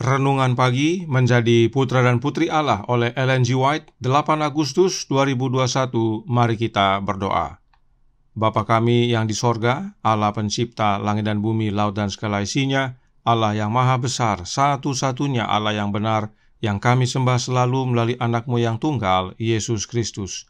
Renungan Pagi menjadi Putra dan Putri Allah oleh Ellen G. White 8 Agustus 2021 Mari kita berdoa Bapa kami yang di sorga, Allah pencipta langit dan bumi, laut dan segala isinya, Allah yang maha besar, satu-satunya Allah yang benar, yang kami sembah selalu melalui anakmu yang tunggal, Yesus Kristus.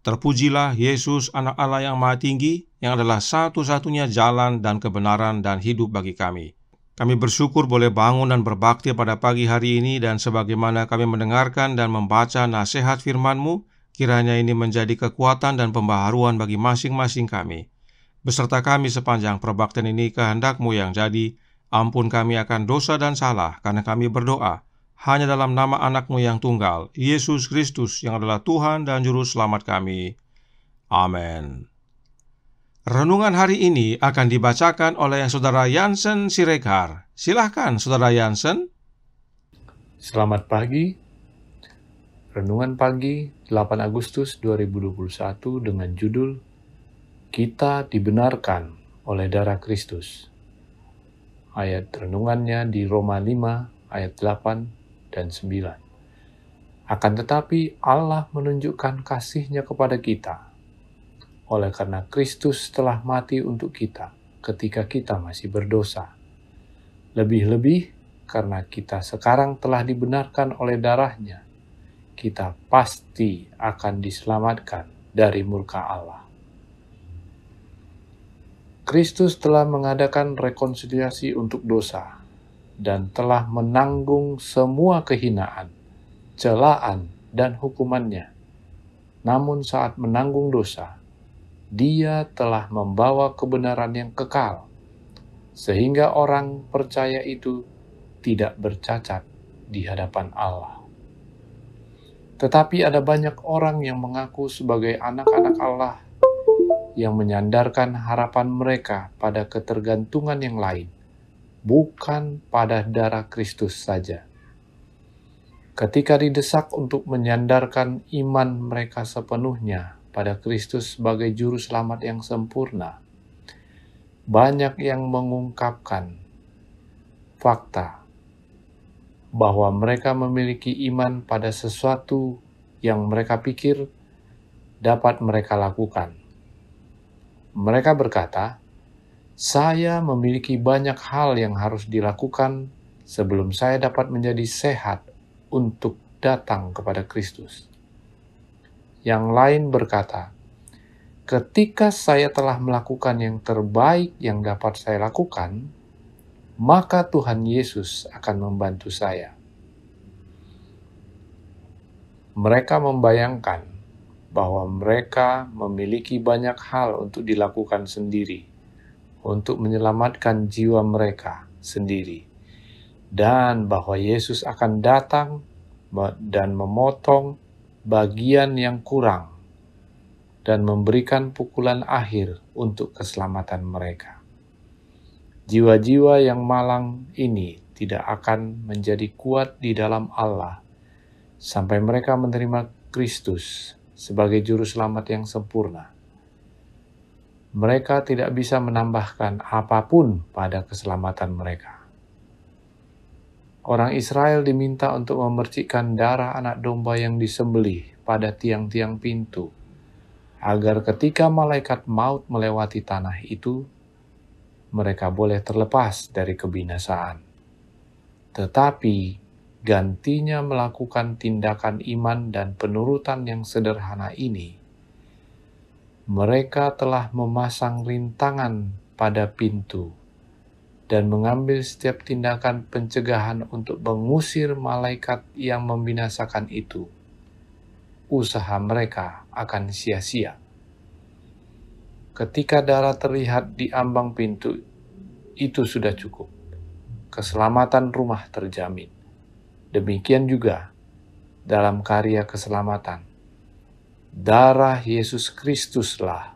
Terpujilah Yesus anak Allah yang maha tinggi, yang adalah satu-satunya jalan dan kebenaran dan hidup bagi kami. Kami bersyukur boleh bangun dan berbakti pada pagi hari ini dan sebagaimana kami mendengarkan dan membaca nasihat firman-Mu, kiranya ini menjadi kekuatan dan pembaharuan bagi masing-masing kami. Beserta kami sepanjang perbaktian ini kehendak-Mu yang jadi, ampun kami akan dosa dan salah karena kami berdoa hanya dalam nama anak-Mu yang tunggal, Yesus Kristus yang adalah Tuhan dan Juru Selamat kami. Amin. Renungan hari ini akan dibacakan oleh Saudara Yansen Siregar. Silahkan, Saudara Yansen. Selamat pagi. Renungan pagi 8 Agustus 2021 dengan judul Kita dibenarkan oleh darah Kristus. Ayat renungannya di Roma 5 ayat 8 dan 9. Akan tetapi Allah menunjukkan kasihnya kepada kita – oleh karena Kristus telah mati untuk kita ketika kita masih berdosa. Lebih-lebih karena kita sekarang telah dibenarkan oleh darahnya, kita pasti akan diselamatkan dari murka Allah. Kristus telah mengadakan rekonsiliasi untuk dosa dan telah menanggung semua kehinaan, celaan, dan hukumannya. Namun, saat menanggung dosa, dia telah membawa kebenaran yang kekal, sehingga orang percaya itu tidak bercacat di hadapan Allah. Tetapi ada banyak orang yang mengaku sebagai anak-anak Allah yang menyandarkan harapan mereka pada ketergantungan yang lain, bukan pada darah Kristus saja. Ketika didesak untuk menyandarkan iman mereka sepenuhnya pada Kristus sebagai Juru Selamat yang sempurna, banyak yang mengungkapkan fakta bahwa mereka memiliki iman pada sesuatu yang mereka pikir dapat mereka lakukan. Mereka berkata, "Saya memiliki banyak hal yang harus dilakukan sebelum saya dapat menjadi sehat untuk datang kepada Kristus." Yang lain berkata, "Ketika saya telah melakukan yang terbaik yang dapat saya lakukan, maka Tuhan Yesus akan membantu saya." Mereka membayangkan bahwa mereka memiliki banyak hal untuk dilakukan sendiri, untuk menyelamatkan jiwa mereka sendiri, dan bahwa Yesus akan datang dan memotong bagian yang kurang dan memberikan pukulan akhir untuk keselamatan mereka. Jiwa-jiwa yang malang ini tidak akan menjadi kuat di dalam Allah sampai mereka menerima Kristus sebagai Juru Selamat yang sempurna. Mereka tidak bisa menambahkan apapun pada keselamatan mereka. Orang Israel diminta untuk memercikkan darah anak domba yang disembelih pada tiang-tiang pintu, agar ketika malaikat maut melewati tanah itu, mereka boleh terlepas dari kebinasaan. Tetapi gantinya melakukan tindakan iman dan penurutan yang sederhana ini, mereka telah memasang rintangan pada pintu dan mengambil setiap tindakan pencegahan untuk mengusir malaikat yang membinasakan itu, usaha mereka akan sia-sia. Ketika darah terlihat di ambang pintu, itu sudah cukup. Keselamatan rumah terjamin. Demikian juga dalam karya keselamatan. Darah Yesus Kristuslah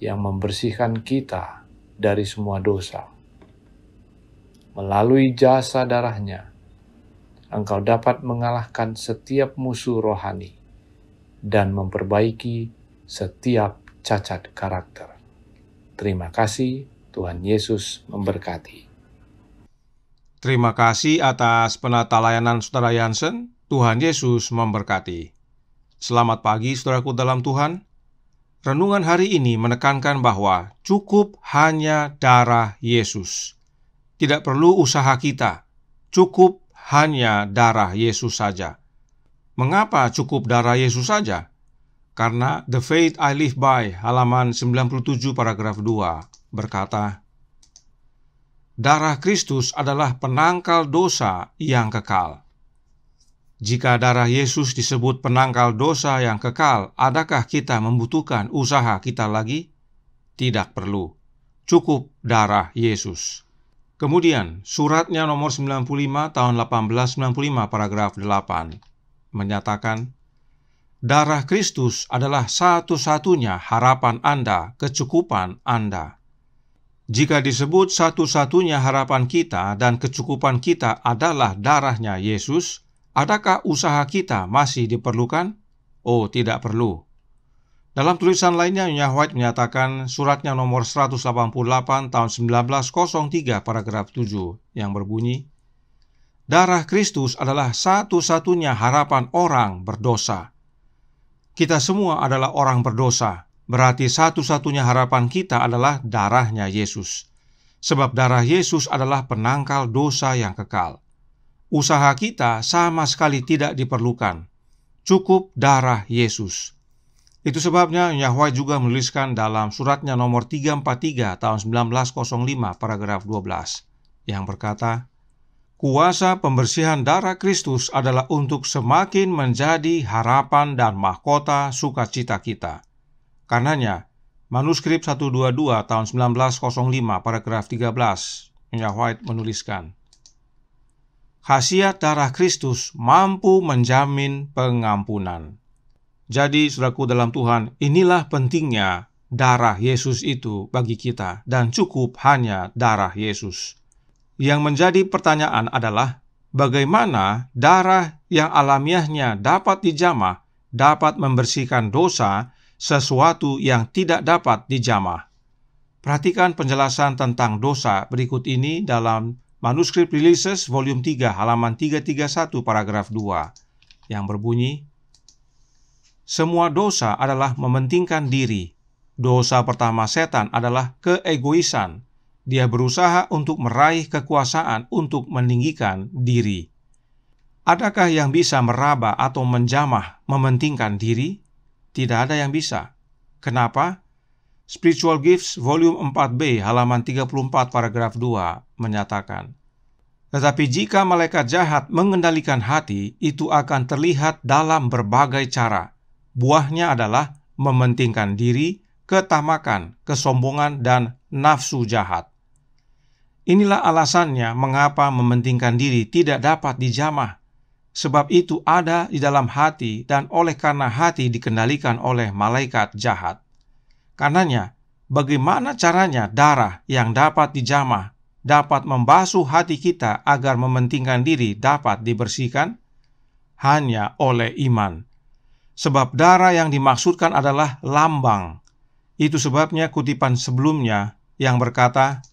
yang membersihkan kita dari semua dosa melalui jasa darahnya, engkau dapat mengalahkan setiap musuh rohani dan memperbaiki setiap cacat karakter. Terima kasih, Tuhan Yesus memberkati. Terima kasih atas penata layanan Saudara Yansen. Tuhan Yesus memberkati. Selamat pagi, saudaraku dalam Tuhan. Renungan hari ini menekankan bahwa cukup hanya darah Yesus tidak perlu usaha kita. Cukup hanya darah Yesus saja. Mengapa cukup darah Yesus saja? Karena The Faith I Live By halaman 97 paragraf 2 berkata, Darah Kristus adalah penangkal dosa yang kekal. Jika darah Yesus disebut penangkal dosa yang kekal, adakah kita membutuhkan usaha kita lagi? Tidak perlu. Cukup darah Yesus. Kemudian, suratnya nomor 95 tahun 1895 paragraf 8 menyatakan, Darah Kristus adalah satu-satunya harapan Anda, kecukupan Anda. Jika disebut satu-satunya harapan kita dan kecukupan kita adalah darahnya Yesus, adakah usaha kita masih diperlukan? Oh, tidak perlu. Dalam tulisan lainnya, Nyonya White menyatakan suratnya nomor 188 tahun 1903 paragraf 7 yang berbunyi, Darah Kristus adalah satu-satunya harapan orang berdosa. Kita semua adalah orang berdosa, berarti satu-satunya harapan kita adalah darahnya Yesus. Sebab darah Yesus adalah penangkal dosa yang kekal. Usaha kita sama sekali tidak diperlukan. Cukup darah Yesus itu sebabnya Yahweh juga menuliskan dalam suratnya nomor 343 tahun 1905 paragraf 12 yang berkata, Kuasa pembersihan darah Kristus adalah untuk semakin menjadi harapan dan mahkota sukacita kita. Karenanya, manuskrip 122 tahun 1905 paragraf 13 White menuliskan, Khasiat darah Kristus mampu menjamin pengampunan. Jadi, saudaraku dalam Tuhan, inilah pentingnya darah Yesus itu bagi kita, dan cukup hanya darah Yesus. Yang menjadi pertanyaan adalah, bagaimana darah yang alamiahnya dapat dijamah, dapat membersihkan dosa, sesuatu yang tidak dapat dijamah. Perhatikan penjelasan tentang dosa berikut ini dalam Manuskrip Releases Volume 3 halaman 331 paragraf 2 yang berbunyi semua dosa adalah mementingkan diri. Dosa pertama setan adalah keegoisan. Dia berusaha untuk meraih kekuasaan untuk meninggikan diri. Adakah yang bisa meraba atau menjamah mementingkan diri? Tidak ada yang bisa. Kenapa? Spiritual Gifts volume 4b halaman 34 paragraf 2 menyatakan, Tetapi jika malaikat jahat mengendalikan hati, itu akan terlihat dalam berbagai cara buahnya adalah mementingkan diri, ketamakan, kesombongan, dan nafsu jahat. Inilah alasannya mengapa mementingkan diri tidak dapat dijamah, sebab itu ada di dalam hati dan oleh karena hati dikendalikan oleh malaikat jahat. Karenanya, bagaimana caranya darah yang dapat dijamah dapat membasuh hati kita agar mementingkan diri dapat dibersihkan? Hanya oleh iman sebab darah yang dimaksudkan adalah lambang. Itu sebabnya kutipan sebelumnya yang berkata,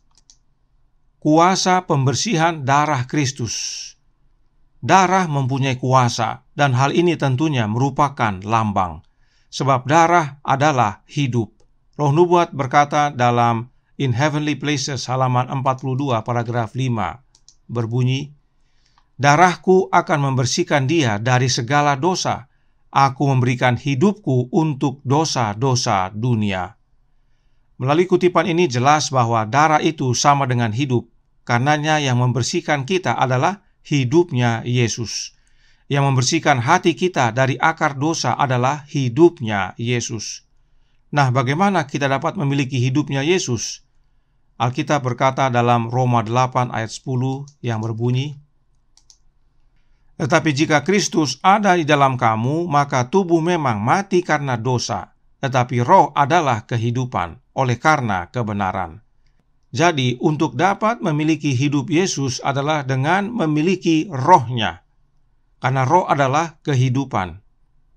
"Kuasa pembersihan darah Kristus." Darah mempunyai kuasa, dan hal ini tentunya merupakan lambang, sebab darah adalah hidup. Roh Nubuat berkata dalam In Heavenly Places halaman 42 paragraf 5 berbunyi, Darahku akan membersihkan dia dari segala dosa aku memberikan hidupku untuk dosa-dosa dunia. Melalui kutipan ini jelas bahwa darah itu sama dengan hidup, karenanya yang membersihkan kita adalah hidupnya Yesus. Yang membersihkan hati kita dari akar dosa adalah hidupnya Yesus. Nah, bagaimana kita dapat memiliki hidupnya Yesus? Alkitab berkata dalam Roma 8 ayat 10 yang berbunyi, tetapi jika Kristus ada di dalam kamu, maka tubuh memang mati karena dosa, tetapi roh adalah kehidupan oleh karena kebenaran. Jadi, untuk dapat memiliki hidup Yesus adalah dengan memiliki rohnya, karena roh adalah kehidupan.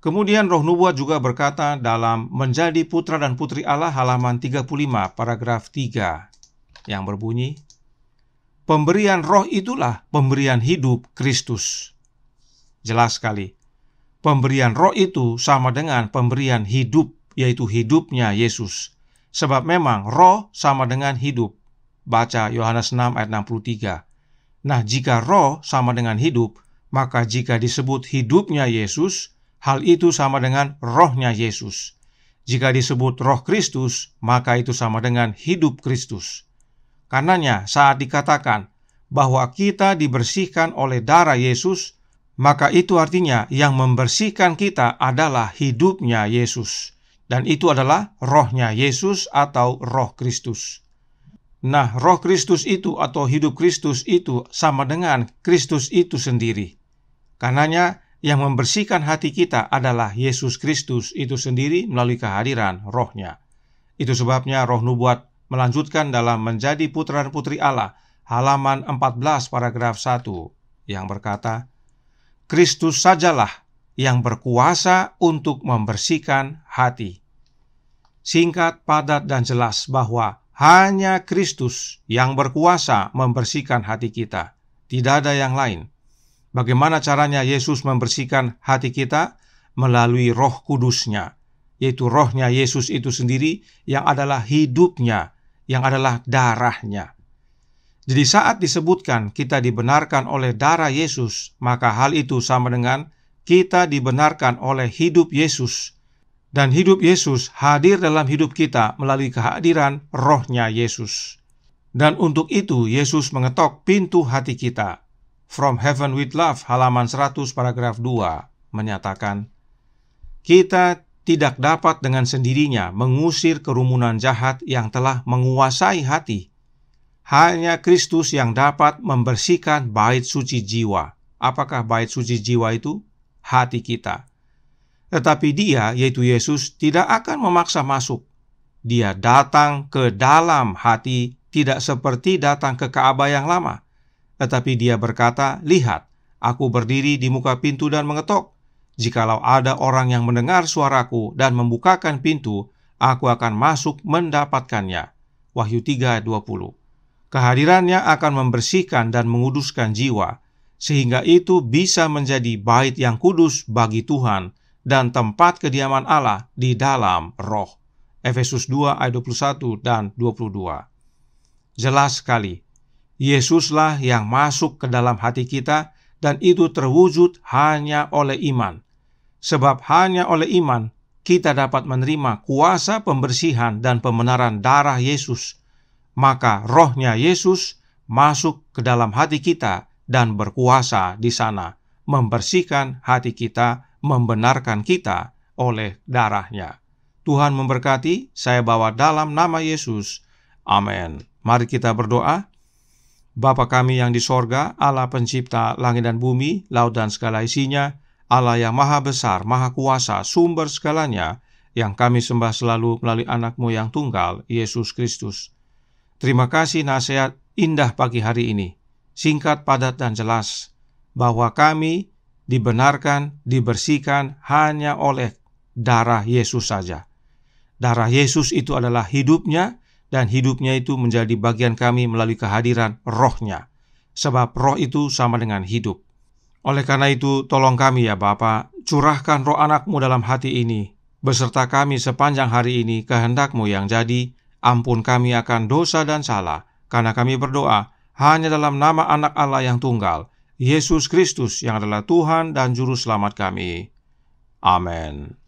Kemudian roh nubuat juga berkata dalam menjadi putra dan putri Allah halaman 35 paragraf 3 yang berbunyi, Pemberian roh itulah pemberian hidup Kristus. Jelas sekali. Pemberian roh itu sama dengan pemberian hidup, yaitu hidupnya Yesus. Sebab memang roh sama dengan hidup. Baca Yohanes 6 ayat 63. Nah, jika roh sama dengan hidup, maka jika disebut hidupnya Yesus, hal itu sama dengan rohnya Yesus. Jika disebut roh Kristus, maka itu sama dengan hidup Kristus. Karenanya, saat dikatakan bahwa kita dibersihkan oleh darah Yesus, maka itu artinya yang membersihkan kita adalah hidupnya Yesus. Dan itu adalah rohnya Yesus atau roh Kristus. Nah, roh Kristus itu atau hidup Kristus itu sama dengan Kristus itu sendiri. Karenanya, yang membersihkan hati kita adalah Yesus Kristus itu sendiri melalui kehadiran rohnya. Itu sebabnya roh nubuat melanjutkan dalam menjadi putra-putri Allah, halaman 14 paragraf 1, yang berkata, Kristus sajalah yang berkuasa untuk membersihkan hati. Singkat, padat, dan jelas bahwa hanya Kristus yang berkuasa membersihkan hati kita, tidak ada yang lain. Bagaimana caranya Yesus membersihkan hati kita? Melalui roh kudusnya, yaitu rohnya Yesus itu sendiri yang adalah hidupnya, yang adalah darahnya. Jadi saat disebutkan kita dibenarkan oleh darah Yesus, maka hal itu sama dengan kita dibenarkan oleh hidup Yesus. Dan hidup Yesus hadir dalam hidup kita melalui kehadiran rohnya Yesus. Dan untuk itu Yesus mengetok pintu hati kita. From Heaven with Love halaman 100 paragraf 2 menyatakan, Kita tidak dapat dengan sendirinya mengusir kerumunan jahat yang telah menguasai hati hanya Kristus yang dapat membersihkan bait suci jiwa. Apakah bait suci jiwa itu? Hati kita. Tetapi dia, yaitu Yesus, tidak akan memaksa masuk. Dia datang ke dalam hati, tidak seperti datang ke Ka'bah yang lama. Tetapi dia berkata, Lihat, aku berdiri di muka pintu dan mengetok. Jikalau ada orang yang mendengar suaraku dan membukakan pintu, aku akan masuk mendapatkannya. Wahyu 3 20 Kehadirannya akan membersihkan dan menguduskan jiwa, sehingga itu bisa menjadi bait yang kudus bagi Tuhan dan tempat kediaman Allah di dalam roh. Efesus 2 ayat 21 dan 22. Jelas sekali, Yesuslah yang masuk ke dalam hati kita dan itu terwujud hanya oleh iman. Sebab hanya oleh iman kita dapat menerima kuasa pembersihan dan pembenaran darah Yesus maka rohnya Yesus masuk ke dalam hati kita dan berkuasa di sana, membersihkan hati kita, membenarkan kita oleh darahnya. Tuhan memberkati, saya bawa dalam nama Yesus. Amin. Mari kita berdoa. Bapa kami yang di sorga, Allah pencipta langit dan bumi, laut dan segala isinya, Allah yang maha besar, maha kuasa, sumber segalanya, yang kami sembah selalu melalui anakmu yang tunggal, Yesus Kristus Terima kasih nasihat indah pagi hari ini. Singkat, padat, dan jelas. Bahwa kami dibenarkan, dibersihkan hanya oleh darah Yesus saja. Darah Yesus itu adalah hidupnya, dan hidupnya itu menjadi bagian kami melalui kehadiran rohnya. Sebab roh itu sama dengan hidup. Oleh karena itu, tolong kami ya Bapa, curahkan roh anakmu dalam hati ini, beserta kami sepanjang hari ini, kehendakmu yang jadi, Ampun kami akan dosa dan salah, karena kami berdoa hanya dalam nama anak Allah yang tunggal, Yesus Kristus yang adalah Tuhan dan Juru Selamat kami. Amin.